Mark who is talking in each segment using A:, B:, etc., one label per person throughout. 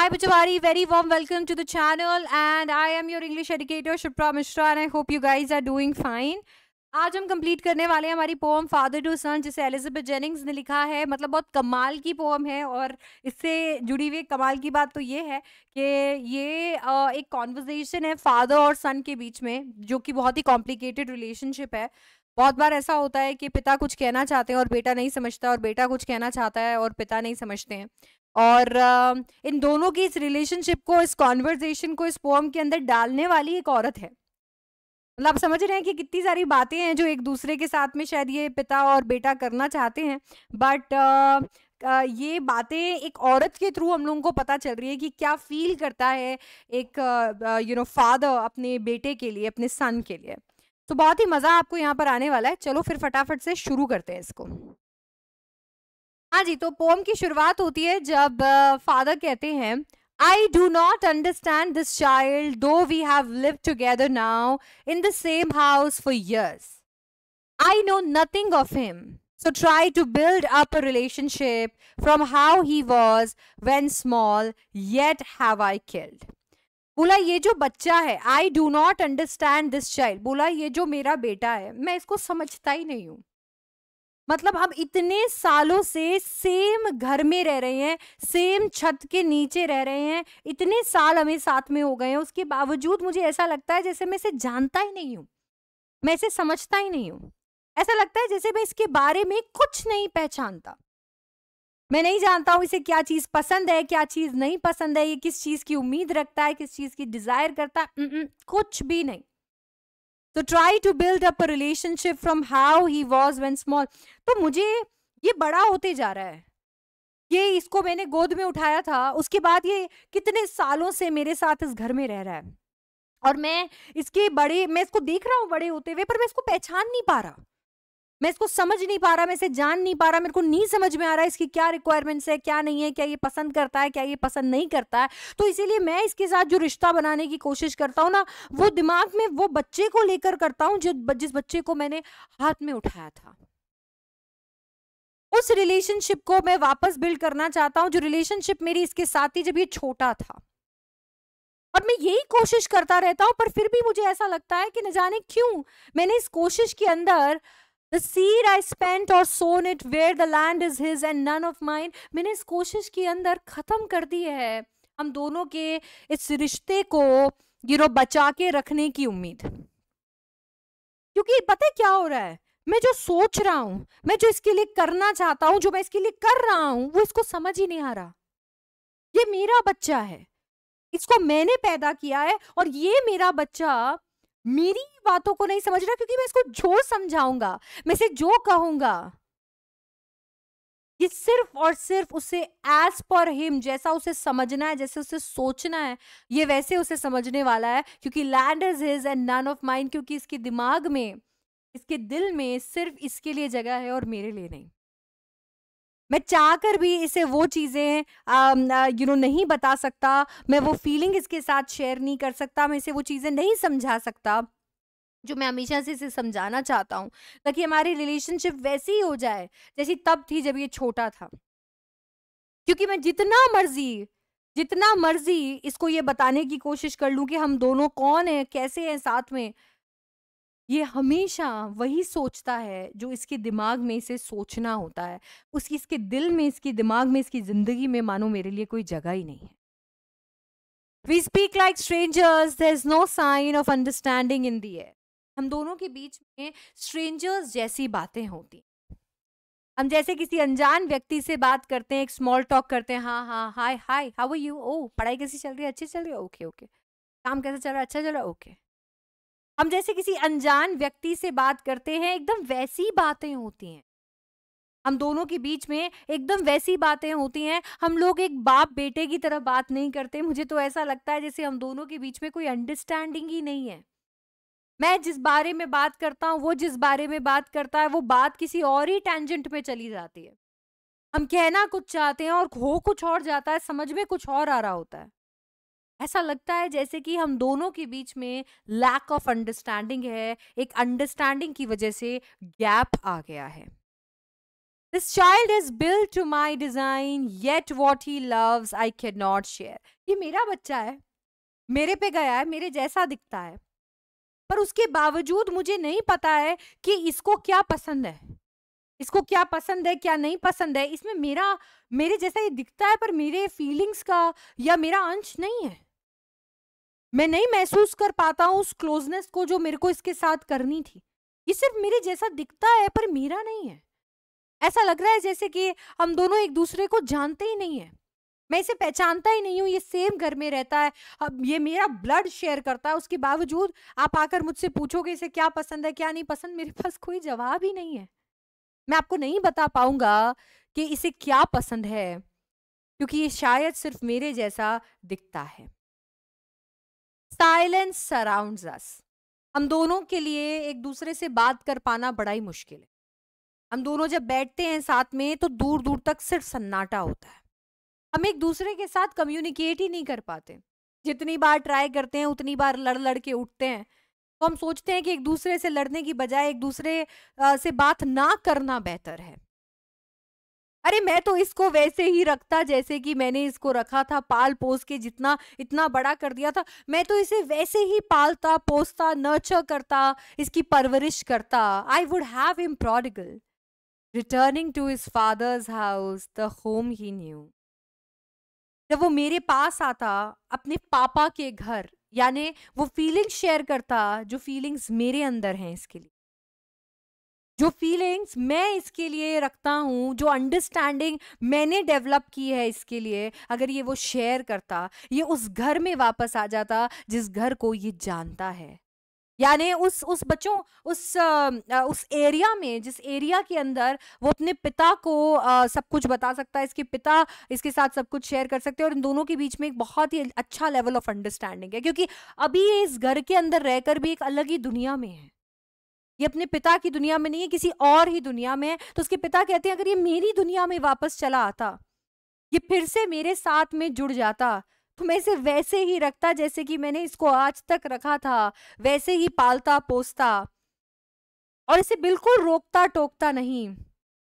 A: Hi Pachawari, very warm welcome to the channel and I am your English educator Shubhra Mishra and I hope you guys are doing fine. आज हम complete करने वाले हैं हमारी pome father to सन जिसे Elizabeth Jennings ने लिखा है मतलब बहुत कमाल की पोम है और इससे जुड़ी हुई कमाल की बात तो ये है कि ये एक कॉन्वर्जेसन है फादर और सन के बीच में जो कि बहुत ही कॉम्प्लिकेटेड रिलेशनशिप है बहुत बार ऐसा होता है कि पिता कुछ कहना चाहते हैं और बेटा नहीं समझता और बेटा कुछ कहना चाहता है और पिता नहीं समझते हैं और uh, इन दोनों की इस रिलेशनशिप को इस कॉन्वर्जेशन को इस पोम के अंदर डालने वाली एक औरत है मतलब आप समझ रहे हैं कि कितनी सारी बातें हैं जो एक दूसरे के साथ में शायद ये पिता और बेटा करना चाहते हैं बट ये बातें एक औरत के थ्रू हम लोगों को पता चल रही है कि क्या फील करता है एक यू नो फादर अपने बेटे के लिए अपने सन के लिए तो बहुत ही मज़ा आपको यहाँ पर आने वाला है चलो फिर फटाफट से शुरू करते हैं इसको हाँ जी तो पोम की शुरुआत होती है जब फादर कहते हैं I do not understand this child though we have live together now in the same house for years I know nothing of him so try to build up relationship from how he was when small yet have I killed बोला ये जो बच्चा है I do not understand this child बोला ये जो मेरा बेटा है मैं इसको समझता ही नहीं हूँ मतलब हम इतने सालों से सेम घर में रह रहे हैं सेम छत के नीचे रह रहे हैं इतने साल हमें साथ में हो गए हैं उसके बावजूद मुझे ऐसा लगता है जैसे मैं इसे जानता ही नहीं हूँ मैं इसे समझता ही नहीं हूँ ऐसा लगता है जैसे मैं इसके बारे में कुछ नहीं पहचानता मैं नहीं जानता हूँ इसे क्या चीज़ पसंद है क्या चीज़ नहीं पसंद है ये किस चीज़ की उम्मीद रखता है किस चीज़ की डिज़ायर करता है हम्म, हम्म, कुछ भी नहीं तो try to build up relationship from how he was when small तो मुझे ये बड़ा होते जा रहा है ये इसको मैंने गोद में उठाया था उसके बाद ये कितने सालों से मेरे साथ इस घर में रह रहा है और मैं इसके बड़े मैं इसको देख रहा हूँ बड़े होते हुए पर मैं इसको पहचान नहीं पा रहा मैं इसको समझ नहीं पा रहा मैं इसे जान नहीं पा रहा मेरे को नहीं समझ में आ रहा है इसकी क्या रिक्वायरमेंट्स है क्या नहीं है क्या ये पसंद करता है क्या ये पसंद नहीं करता है तो इसीलिए मैं इसके साथ जो रिश्ता बनाने की कोशिश करता हूँ ना वो दिमाग में वो बच्चे को लेकर करता हूँ जिस बच्चे को मैंने हाथ में उठाया था उस रिलेशनशिप को मैं वापस बिल्ड करना चाहता हूँ जो रिलेशनशिप मेरी इसके साथ ही जब ये छोटा था और मैं यही कोशिश करता रहता हूँ पर फिर भी मुझे ऐसा लगता है कि न जाने क्यों मैंने इस कोशिश के अंदर द सीड आई स्पेंट और sown it where the land is his and none of mind मैंने इस कोशिश के अंदर ख़त्म कर दी है हम दोनों के इस रिश्ते को यू नो बचा के रखने की उम्मीद क्योंकि पता है क्या हो रहा है मैं जो सोच रहा हूं मैं जो इसके लिए करना चाहता हूं जो मैं इसके लिए कर रहा हूं वो इसको समझ ही नहीं आ रहा ये मेरा बच्चा है इसको मैंने पैदा किया है और ये मेरा बच्चा मेरी बातों को नहीं समझ रहा क्योंकि मैं इसको जो समझाऊंगा मैं इसे जो कहूंगा ये सिर्फ और सिर्फ उसे एज पर हिम जैसा उसे समझना है जैसे उसे सोचना है ये वैसे उसे समझने वाला है क्योंकि land is his and none of mind क्योंकि इसके दिमाग में इसके दिल में सिर्फ इसके लिए जगह है और मेरे लिए नहीं मैं चाह कर भी इसे वो चीज़ें यू नो नहीं बता सकता मैं वो फीलिंग इसके साथ शेयर नहीं कर सकता मैं इसे वो चीज़ें नहीं समझा सकता जो मैं हमेशा से इसे समझाना चाहता हूँ ताकि हमारी रिलेशनशिप वैसी ही हो जाए जैसी तब थी जब ये छोटा था क्योंकि मैं जितना मर्जी जितना मर्जी इसको ये बताने की कोशिश कर लूँ कि हम दोनों कौन हैं कैसे हैं साथ में ये हमेशा वही सोचता है जो इसके दिमाग में इसे सोचना होता है उसकी इसके दिल में इसके दिमाग में इसकी ज़िंदगी में मानो मेरे लिए कोई जगह ही नहीं है we speak like strangers there is no sign of understanding in the air हम दोनों के बीच में स्ट्रेंजर्स जैसी बातें होती हम जैसे किसी अनजान व्यक्ति से बात करते हैं एक स्मॉल टॉक करते हैं हाँ हाँ hi hi how are you ओ पढ़ाई कैसी चल रही है अच्छी चल रही है ओके ओके काम कैसे चल रहा है अच्छा चल रहा है ओके हम जैसे किसी अनजान व्यक्ति से बात करते हैं एकदम वैसी बातें होती हैं हम दोनों के बीच में एकदम वैसी बातें होती हैं हम लोग एक बाप बेटे की तरह बात नहीं करते मुझे तो ऐसा लगता है जैसे हम दोनों के बीच में कोई अंडरस्टैंडिंग ही नहीं है मैं जिस बारे में बात करता हूँ वो जिस बारे में बात करता है वो बात किसी और ही टेंजेंट में चली जाती है हम कहना कुछ चाहते हैं और हो कुछ और जाता है समझ में कुछ और आ रहा होता है ऐसा लगता है जैसे कि हम दोनों के बीच में लैक ऑफ अंडरस्टैंडिंग है एक अंडरस्टैंडिंग की वजह से गैप आ गया है this child is build to my design yet what he loves I can not share ये मेरा बच्चा है मेरे पे गया है मेरे जैसा दिखता है पर उसके बावजूद मुझे नहीं पता है कि इसको क्या पसंद है इसको क्या पसंद है क्या नहीं पसंद है इसमें मेरा मेरे जैसा ये दिखता है पर मेरे फीलिंग्स का या मेरा अंश नहीं है मैं नहीं महसूस कर पाता हूँ उस क्लोजनेस को जो मेरे को इसके साथ करनी थी ये सिर्फ मेरे जैसा दिखता है पर मेरा नहीं है ऐसा लग रहा है जैसे कि हम दोनों एक दूसरे को जानते ही नहीं है मैं इसे पहचानता ही नहीं हूँ ये सेम घर में रहता है अब ये मेरा ब्लड शेयर करता है उसके बावजूद आप आकर मुझसे पूछोगे इसे क्या पसंद है क्या नहीं पसंद मेरे पास कोई जवाब ही नहीं है मैं आपको नहीं बता पाऊंगा कि इसे क्या पसंद है क्योंकि ये शायद सिर्फ मेरे जैसा दिखता है साइलेंस सराउंड्स अस हम दोनों के लिए एक दूसरे से बात कर पाना बड़ा ही मुश्किल है हम दोनों जब बैठते हैं साथ में तो दूर दूर तक सिर्फ सन्नाटा होता है हम एक दूसरे के साथ कम्युनिकेट ही नहीं कर पाते जितनी बार ट्राई करते हैं उतनी बार लड़ लड़ के उठते हैं तो हम सोचते हैं कि एक दूसरे से लड़ने की बजाय एक दूसरे से बात ना करना बेहतर है अरे मैं तो इसको वैसे ही रखता जैसे कि मैंने इसको रखा था पाल पोस के जितना इतना बड़ा कर दिया था मैं तो इसे वैसे ही पालता पोसता नर्चर करता इसकी परवरिश करता I would have him prodigal returning to his father's house the home he knew जब वो मेरे पास आता अपने पापा के घर यानी वो फीलिंग्स शेयर करता जो फीलिंग्स मेरे अंदर हैं इसके लिए जो फीलिंग्स मैं इसके लिए रखता हूँ जो अंडरस्टैंडिंग मैंने डेवलप की है इसके लिए अगर ये वो शेयर करता ये उस घर में वापस आ जाता जिस घर को ये जानता है यानी उस उस बच्चों उस उस एरिया में जिस एरिया के अंदर वो अपने पिता को सब कुछ बता सकता है इसके पिता इसके साथ सब कुछ शेयर कर सकते हैं और इन दोनों के बीच में एक बहुत ही अच्छा लेवल ऑफ अंडरस्टैंडिंग है क्योंकि अभी ये इस घर के अंदर रहकर भी एक अलग ही दुनिया में है ये अपने पिता की दुनिया में नहीं है किसी और ही दुनिया में है तो उसके पिता कहते हैं अगर ये मेरी दुनिया में वापस चला आता ये फिर से मेरे साथ में जुड़ जाता तो मैं इसे वैसे ही रखता जैसे कि मैंने इसको आज तक रखा था वैसे ही पालता पोसता और इसे बिल्कुल रोकता टोकता नहीं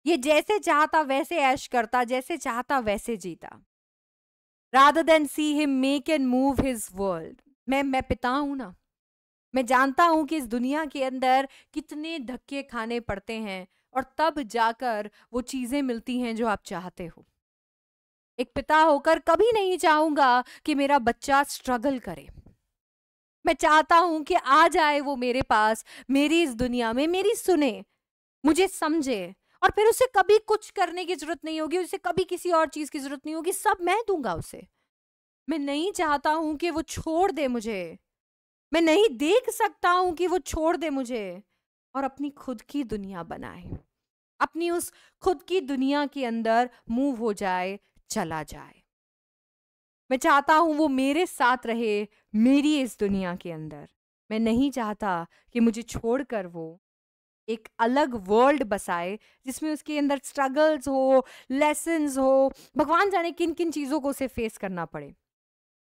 A: ये जैसे चाहता वैसे ऐश करता जैसे चाहता वैसे जीता rather than see him make and move his world मैं मैं पिता हूं ना मैं जानता हूँ कि इस दुनिया के अंदर कितने धक्के खाने पड़ते हैं और तब जाकर वो चीज़ें मिलती हैं जो आप चाहते हो एक पिता होकर कभी नहीं चाहूँगा कि मेरा बच्चा स्ट्रगल करे मैं चाहता हूँ कि आ जाए वो मेरे पास मेरी इस दुनिया में मेरी सुने मुझे समझे और फिर उसे कभी कुछ करने की जरूरत नहीं होगी उसे कभी किसी और चीज़ की जरूरत नहीं होगी सब मैं दूंगा उसे मैं नहीं चाहता हूं कि वो छोड़ दे मुझे मैं नहीं देख सकता हूं कि वो छोड़ दे मुझे और अपनी खुद की दुनिया बनाए अपनी उस खुद की दुनिया के अंदर मूव हो जाए चला जाए मैं चाहता हूं वो मेरे साथ रहे मेरी इस दुनिया के अंदर मैं नहीं चाहता कि मुझे छोड़कर वो एक अलग वर्ल्ड बसाए जिसमें उसके अंदर स्ट्रगल्स हो लेसन्स हो भगवान जाने किन किन चीज़ों को उसे फेस करना पड़े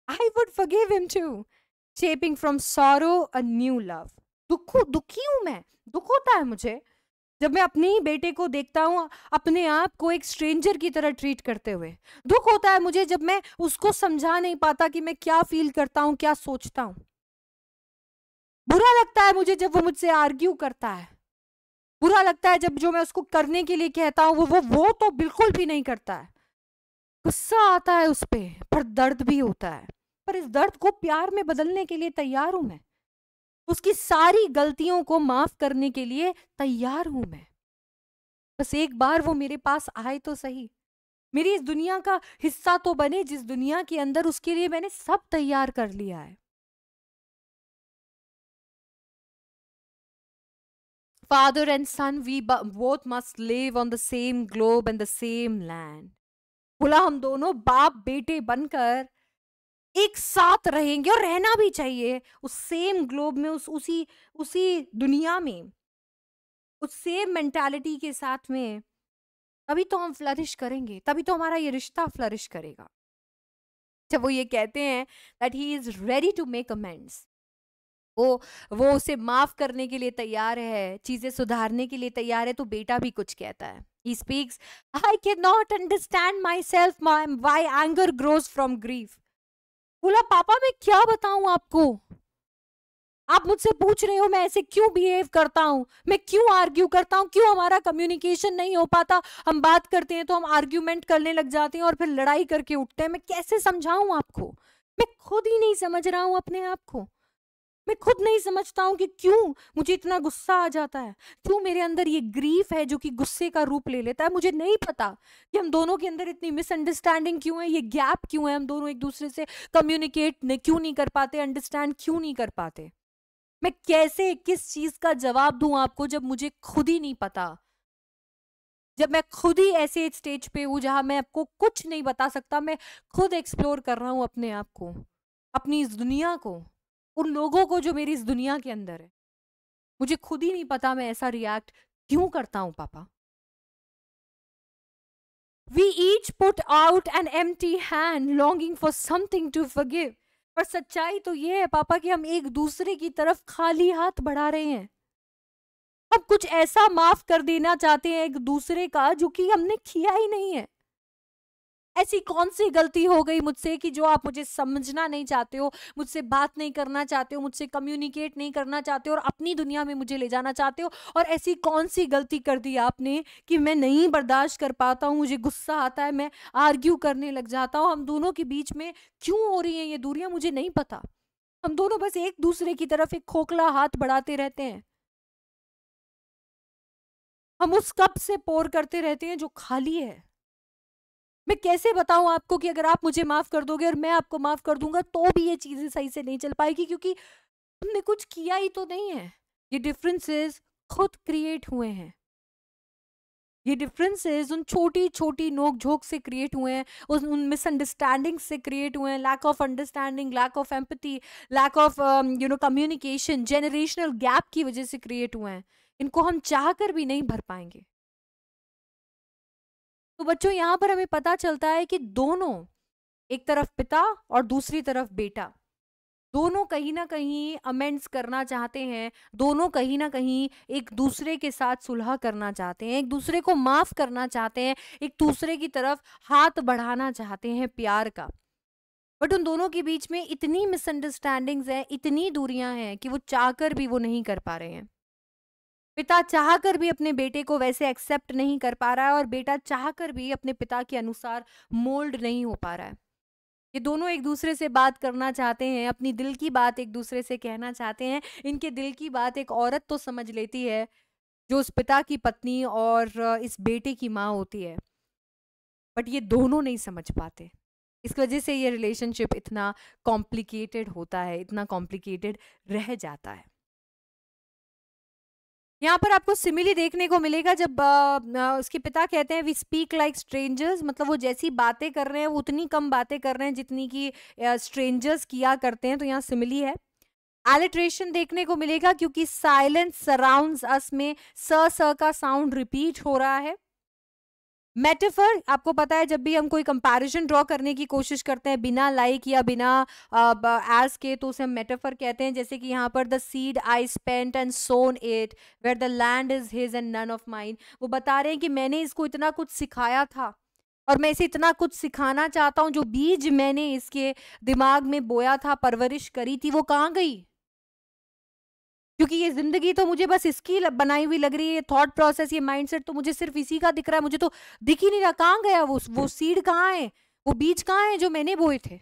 A: I would forgive him too shaping from sorrow a new love दुख दुखी हूं मैं दुख होता है मुझे जब मैं अपने ही बेटे को देखता हूँ अपने आप को एक स्ट्रेंजर की तरह ट्रीट करते हुए दुख होता है मुझे जब मैं उसको समझा नहीं पाता कि मैं क्या फील करता हूँ क्या सोचता हूँ बुरा लगता है मुझे जब वो मुझसे आर्ग्यू करता है बुरा लगता है जब जो मैं उसको करने के लिए कहता हूँ वो वो वो तो बिल्कुल भी नहीं करता है गुस्सा आता है उस पर पर दर्द भी होता है पर इस दर्द को प्यार में बदलने के लिए तैयार हूं मैं उसकी सारी गलतियों को माफ करने के लिए तैयार हूं मैं बस एक बार वो मेरे पास आए तो सही मेरी इस दुनिया का हिस्सा तो बने जिस दुनिया के अंदर उसके लिए मैंने सब तैयार कर लिया है father and son we both must live on the same globe and the same land बोला हम दोनों बाप बेटे बनकर एक साथ रहेंगे और रहना भी चाहिए उस सेम ग्लोब में उस उसी उसी दुनिया में उस सेम मेंटालिटी के साथ में तभी तो हम फ्लरिश करेंगे तभी तो हमारा ये रिश्ता फ्लरिश करेगा जब वो ये कहते हैं that he is ready to make amends वो वो उसे माफ करने के लिए तैयार है चीजें सुधारने के लिए तैयार है तो बेटा भी कुछ कहता है he speaks I can not understand myself my why anger grows from grief बोला पापा मैं क्या बताऊं आपको आप मुझसे पूछ रहे हो मैं ऐसे क्यों बिहेव करता हूं मैं क्यों आर्ग्यू करता हूं क्यों हमारा कम्युनिकेशन नहीं हो पाता हम बात करते हैं तो हम आर्ग्यूमेंट करने लग जाते हैं और फिर लड़ाई करके उठते हैं मैं कैसे समझाऊं आपको मैं खुद ही नहीं समझ रहा हूं अपने आप को मैं खुद नहीं समझता हूँ कि क्यों मुझे इतना गुस्सा आ जाता है क्यों मेरे अंदर ये ग्रीफ है जो कि गुस्से का रूप ले लेता है मुझे नहीं पता कि हम दोनों के अंदर इतनी मिसअंडरस्टैंडिंग क्यों है ये गैप क्यों है हम दोनों एक दूसरे से कम्युनिकेट क्यों नहीं कर पाते अंडरस्टैंड क्यों नहीं कर पाते मैं कैसे किस चीज का जवाब दू आपको जब मुझे खुद ही नहीं पता जब मैं खुद ही ऐसे स्टेज पे हूं जहां मैं आपको कुछ नहीं बता सकता मैं खुद एक्सप्लोर कर रहा हूँ अपने आप को अपनी इस दुनिया को उन लोगों को जो मेरी इस दुनिया के अंदर है मुझे खुद ही नहीं पता मैं ऐसा रिएक्ट क्यों करता हूं पापा we each put out an empty hand longing for something to forgive पर सच्चाई तो ये है पापा कि हम एक दूसरे की तरफ खाली हाथ बढ़ा रहे हैं हम कुछ ऐसा माफ कर देना चाहते हैं एक दूसरे का जो कि हमने किया ही नहीं है ऐसी कौन सी गलती हो गई मुझसे कि जो आप मुझे समझना नहीं चाहते हो मुझसे बात नहीं करना चाहते हो मुझसे कम्युनिकेट नहीं करना चाहते हो और अपनी दुनिया में मुझे ले जाना चाहते हो और ऐसी कौन सी गलती कर दी आपने कि मैं नहीं बर्दाश्त कर पाता हूँ मुझे गुस्सा आता है मैं आर्ग्यू करने लग जाता हूँ हम दोनों के बीच में क्यों हो रही है ये दूरियाँ मुझे नहीं पता हम दोनों बस एक दूसरे की तरफ एक खोखला हाथ बढ़ाते रहते हैं हम उस कप से पोर करते रहते हैं जो खाली है मैं कैसे बताऊं आपको कि अगर आप मुझे माफ कर दोगे और मैं आपको माफ कर दूंगा तो भी ये चीजें सही से नहीं चल पाएगी क्योंकि हमने कुछ किया ही तो नहीं है ये डिफरेंसेस खुद क्रिएट हुए हैं ये डिफरेंसेस उन छोटी छोटी नोक झोंक से क्रिएट हुए हैं उस उन मिसअंडरस्टैंडिंग से क्रिएट हुए हैं lack of understanding lack of empathy lack of you know communication generational gap की वजह से क्रिएट हुए हैं इनको हम चाह कर भी नहीं भर पाएंगे तो बच्चों यहाँ पर हमें पता चलता है कि दोनों एक तरफ पिता और दूसरी तरफ बेटा दोनों कहीं ना कहीं अमेंड्स करना चाहते हैं दोनों कहीं ना कहीं एक दूसरे के साथ सुलह करना चाहते हैं एक दूसरे को माफ़ करना चाहते हैं एक दूसरे की तरफ हाथ बढ़ाना चाहते हैं प्यार का बट उन दोनों के बीच में इतनी मिसअंडरस्टैंडिंग्स हैं इतनी दूरियां हैं कि वो चाहकर भी वो नहीं कर पा रहे हैं पिता चाहकर भी अपने बेटे को वैसे एक्सेप्ट नहीं कर पा रहा है और बेटा चाहकर भी अपने पिता के अनुसार मोल्ड नहीं हो पा रहा है ये दोनों एक दूसरे से बात करना चाहते हैं अपनी दिल की बात एक दूसरे से कहना चाहते हैं इनके दिल की बात एक औरत तो समझ लेती है जो उस पिता की पत्नी और इस बेटे की माँ होती है बट ये दोनों नहीं समझ पाते इस वजह से ये रिलेशनशिप इतना कॉम्प्लिकेटेड होता है इतना कॉम्प्लिकेटेड रह जाता है यहाँ पर आपको सिमिली देखने को मिलेगा जब आ, उसके पिता कहते हैं वी स्पीक लाइक स्ट्रेंजर्स मतलब वो जैसी बातें कर रहे हैं वो उतनी कम बातें कर रहे हैं जितनी कि स्ट्रेंजर्स किया करते हैं तो यहाँ सिमिली है एलिट्रेशन देखने को मिलेगा क्योंकि साइलेंस सराउंड्स अस में स स का साउंड रिपीट हो रहा है मेटाफर आपको पता है जब भी हम कोई कंपैरिजन ड्रॉ करने की कोशिश करते हैं बिना लाइक या बिना एस uh, के तो उसे हम मेटाफर कहते हैं जैसे कि यहाँ पर the seed I spent and sown it where the land is his and none of mind वो बता रहे हैं कि मैंने इसको इतना कुछ सिखाया था और मैं इसे इतना कुछ सिखाना चाहता हूँ जो बीज मैंने इसके दिमाग में बोया था परवरिश करी थी वो कहाँ गई क्योंकि ये जिंदगी तो मुझे बस इसकी बनाई हुई लग रही है थॉट प्रोसेस ये माइंडसेट तो मुझे सिर्फ इसी का दिख रहा है मुझे तो दिख ही नहीं रहा कहाँ गया वो वो सीड हम्म। कहाँ है वो बीज कहाँ है जो मैंने बोए थे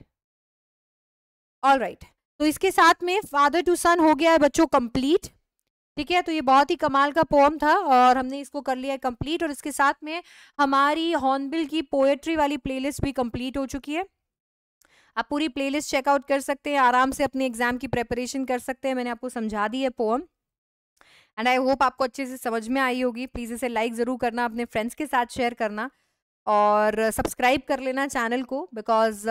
A: ऑल राइट right. तो इसके साथ में फादर टू सन हो गया है बच्चों कंप्लीट ठीक है तो ये बहुत ही कमाल का पोम था और हमने इसको कर लिया है कंप्लीट और इसके साथ में हमारी हॉर्नबिल की पोएट्री वाली प्लेलिस्ट भी कंप्लीट हो चुकी है आप पूरी प्लेलिस्ट चेकआउट कर सकते हैं आराम से अपने एग्जाम की प्रेपरेशन कर सकते हैं मैंने आपको समझा दी है पोम एंड आई होप आपको अच्छे से समझ में आई होगी प्लीज़ इसे लाइक ज़रूर करना अपने फ्रेंड्स के साथ शेयर करना और सब्सक्राइब कर लेना चैनल को बिकॉज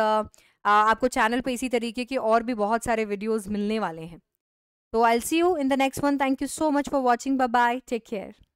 A: आपको चैनल पे इसी तरीके के और भी बहुत सारे वीडियोस मिलने वाले हैं तो I see you in the next one thank you so much for watching bye bye take care